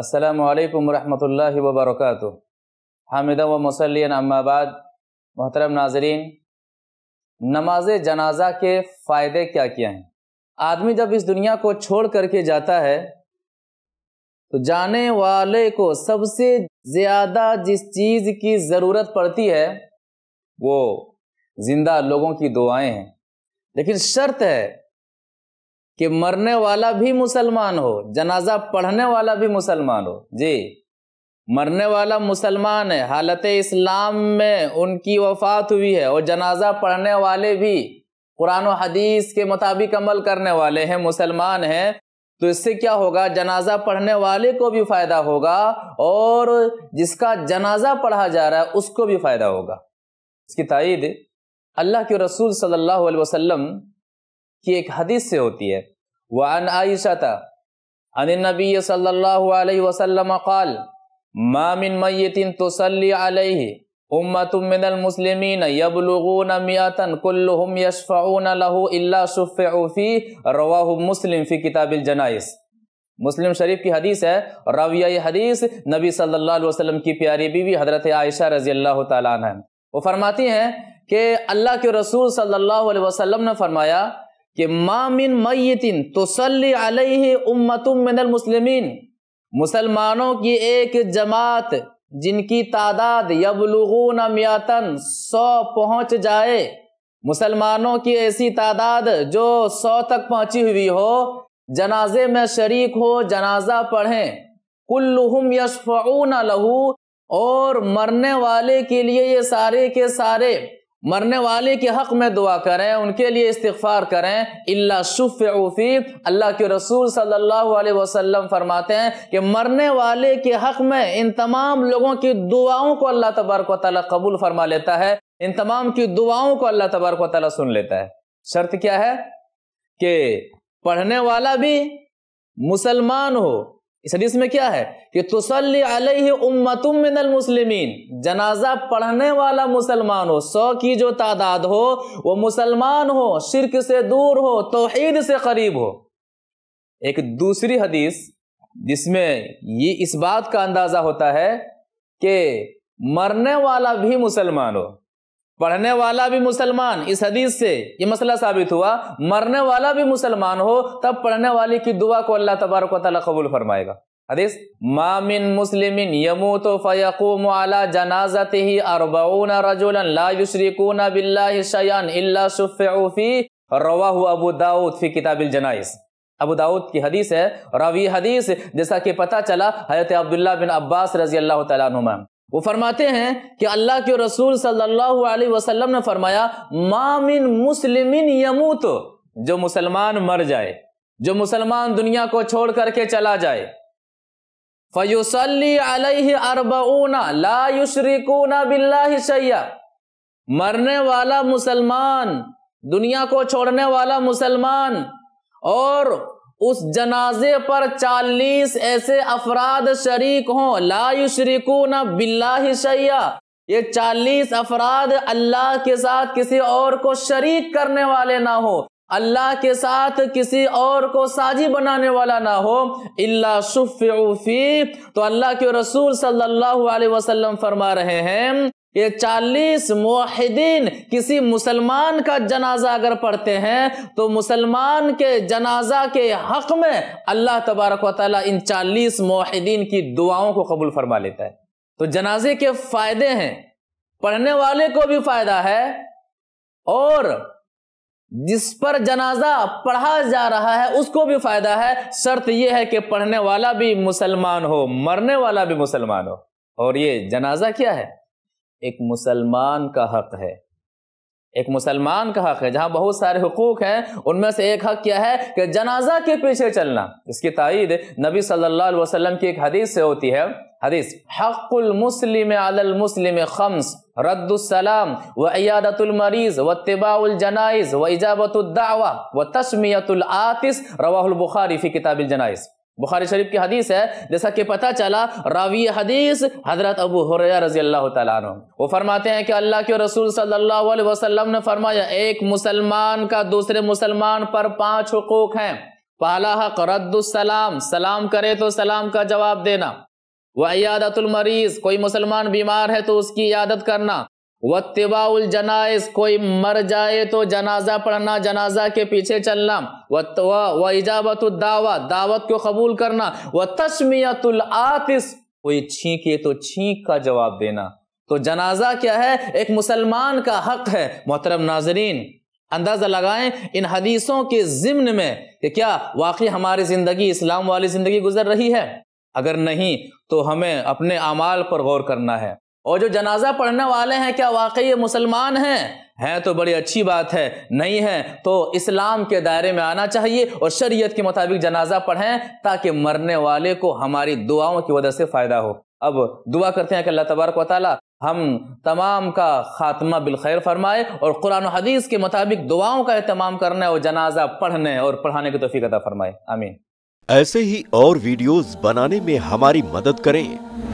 असलकम वरहमल वबरक हामिद व मसलिन अम्माबाद मोहतरम नाजरीन नमाज जनाजा के फ़ायदे क्या क्या हैं आदमी जब इस दुनिया को छोड़ करके जाता है तो जाने वाले को सबसे ज़्यादा जिस चीज़ की ज़रूरत पड़ती है वो ज़िंदा लोगों की दुआएं हैं लेकिन शर्त है कि मरने वाला भी मुसलमान हो जनाजा पढ़ने वाला भी मुसलमान हो जी मरने वाला मुसलमान है हालत इस्लाम में उनकी वफात हुई है और जनाजा पढ़ने वाले भी कुरान हदीस के मुताबिक अमल करने वाले हैं मुसलमान हैं तो इससे क्या होगा जनाजा पढ़ने वाले को भी फायदा होगा और जिसका जनाजा पढ़ा जा रहा है उसको भी फायदा होगा इसकी तइद अल्लाह के रसूल सल्लल्लाहु अलैहि वसल्लम की एक हदीस से होती है वह अन आयशा था अन नबी सल्लल्लाहु अलैहि वसल्लम काल मामिन मैतिन तसली अलैहि उम्मतुम मिनल मुस्लिमीन यबलुगून मियतन कुल्लुहुम यशफाउन लहु इल्ला शुफ़उ फी रवाहु मुस्लिम फी किताबिल जनाइस मुस्लिम शरीफ की हदीस है रविया हदीस नबी सल्लल्लाहु अलैहि वसल्लम की प्यारी बीवी हजरत आयशा रजी अल्लाह तला वो फरमाती हैं कि अल्लाह के रसूल सल्लल्लाहु अलैहि वसल्लम ने फरमाया कि मामिन मैतिन तोसल्ली अलैहि उम्मतुम मिनल मुस्लिमीन मुसलमानों की एक जमात जिनकी तादाद यबलुगून मियातन सौ पहुंच जाए मुसलमानों की ऐसी तादाद जो सौ तक पहुंची हुई हो जनाजे में शरीक हो जनाजा पढ़ें कुल्लुहुम यशफ़ून लहू और मरने वाले के लिए ये सारे के सारे मरने वाले के हक में दुआ करें उनके लिए इस्तफार करें अल्ला शुफ़ी अल्लाह के रसूल सल्लल्लाहु अलैहि वसल्लम फरमाते हैं कि मरने वाले के हक में इन तमाम लोगों की दुआओं को अल्लाह तबारक वाली कबूल फरमा लेता है इन तमाम की दुआओं को अल्लाह तबारक वाली सुन लेता है शर्त क्या है कि पढ़ने वाला भी मुसलमान हो इस हदीस में क्या है कि तुसल्ली अलैहि उम्मतुम मिनल मुस्लिमीन जनाजा पढ़ने वाला मुसलमान हो सौ की जो तादाद हो वो मुसलमान हो शिरक से दूर हो तोहेद से करीब हो एक दूसरी हदीस जिसमें ये इस बात का अंदाजा होता है कि मरने वाला भी मुसलमान हो पढ़ने वाला भी मुसलमान इस हदीस से ये मसला साबित हुआ मरने वाला भी मुसलमान हो तब पढ़ने वाले की दुआ को अल्लाह तबारक वाली कबूल फरमाएगा हदीस मामिन मुस्लिम यमू तो फ़यकूम अला जनाजत ही अरबाउन रजोलन ला युशरिकून बिल्लाहि शयन इल्ला शुफ़ी अबू दाऊद फी किताबिल जनाइस अबू दाऊद की हदीस है रवी हदीस जैसा कि पता चला हजरत अब्दुल्ला बिन अब्बास रजी अल्लाह तुम वो फरमाते हैं कि अल्लाह के रसूल सल्लल्लाहु अलैहि वसल्लम ने फरमाया मामिन मुस्लिमिन यमूत जो मुसलमान मर जाए जो मुसलमान दुनिया को छोड़ करके चला जाए फयुसली अलैहि अरबऊना ला युशरिकूना बिल्लाहि शैया मरने वाला मुसलमान दुनिया को छोड़ने वाला मुसलमान और उस जनाजे पर चालीस ऐसे अफराद शरीक हों ला शरीकू न बिल्ला ये चालीस अफराद अल्लाह के साथ किसी और को शरीक करने वाले ना हो अल्लाह के साथ किसी और को साजी बनाने वाला ना हो इल्ला शुफ़ी तो अल्लाह के रसूल सल्लल्लाहु अलैहि वसल्लम फरमा रहे हैं ये चालीस मोहिदीन किसी मुसलमान का जनाजा अगर पढ़ते हैं तो मुसलमान के जनाजा के हक में अल्लाह तबारक वाली इन चालीस मोहिदीन की दुआओं को कबूल फरमा लेता है तो जनाजे के फायदे हैं पढ़ने वाले को भी फायदा है और जिस पर जनाजा पढ़ा जा रहा है उसको भी फायदा है शर्त यह है कि पढ़ने वाला भी मुसलमान हो मरने वाला भी मुसलमान हो और ये जनाजा क्या है एक मुसलमान का हक है एक मुसलमान का हक है जहां बहुत सारे हकूक हैं उनमें से एक हक क्या है कि जनाजा के पीछे चलना इसकी तायद नबी सल्लल्लाहु अलैहि वसल्लम की एक हदीस से होती है हदीस हकुल मुस्लिम अल मुस्लिम खम्स रद्दुसलाम व अयादतुलमरीज व तिबाउलजनाइज व इजाबतुलदावा व तस्मियतुल आतिस रवाहुल बुखारी फी किताबिल जनाइज़ बुखारी शरीफ की हदीस है जैसा कि पता चला रावी हदीस हजरत अबू हुरैरा रजी अल्लाह तु वो फरमाते हैं कि अल्लाह के रसूल सल्लल्लाहु अलैहि वसल्लम ने फरमाया एक मुसलमान का दूसरे मुसलमान पर पांच हकूक हैं पहला हक रद्दुसलाम सलाम करे तो सलाम का जवाब देना वह यादतुलमरीज कोई मुसलमान बीमार है तो उसकी यादत करना व जनाइज कोई मर जाए तो जनाजा पढ़ना जनाजा के पीछे चलना व इजाबत दावा दावत को कबूल करना व तस्मियतुल आतिस कोई छींके तो छींक का जवाब देना तो जनाजा क्या है एक मुसलमान का हक है मोहतरम नाजरीन अंदाज़ा लगाएं इन हदीसों के ज़िम्न में कि क्या वाकई हमारी ज़िंदगी इस्लाम वाली ज़िंदगी गुजर रही है अगर नहीं तो हमें अपने अमाल पर गौर करना है और जो जनाजा पढ़ने वाले हैं क्या वाकई ये मुसलमान हैं है तो बड़ी अच्छी बात है नहीं है तो इस्लाम के दायरे में आना चाहिए और शरीयत के मुताबिक जनाजा पढ़ें ताकि मरने वाले को हमारी दुआओं की वजह से फ़ायदा हो अब दुआ करते हैं कि अल्लाह तबारक वाली हम तमाम का खात्मा बिलखैर फरमाए और कुरान हदीस के मुताबिक दुआओं का अहतमाम करने और जनाजा पढ़ने और पढ़ाने की तोफ़ी अदा फरमाए आमीन ऐसे ही और वीडियोज बनाने में हमारी मदद करें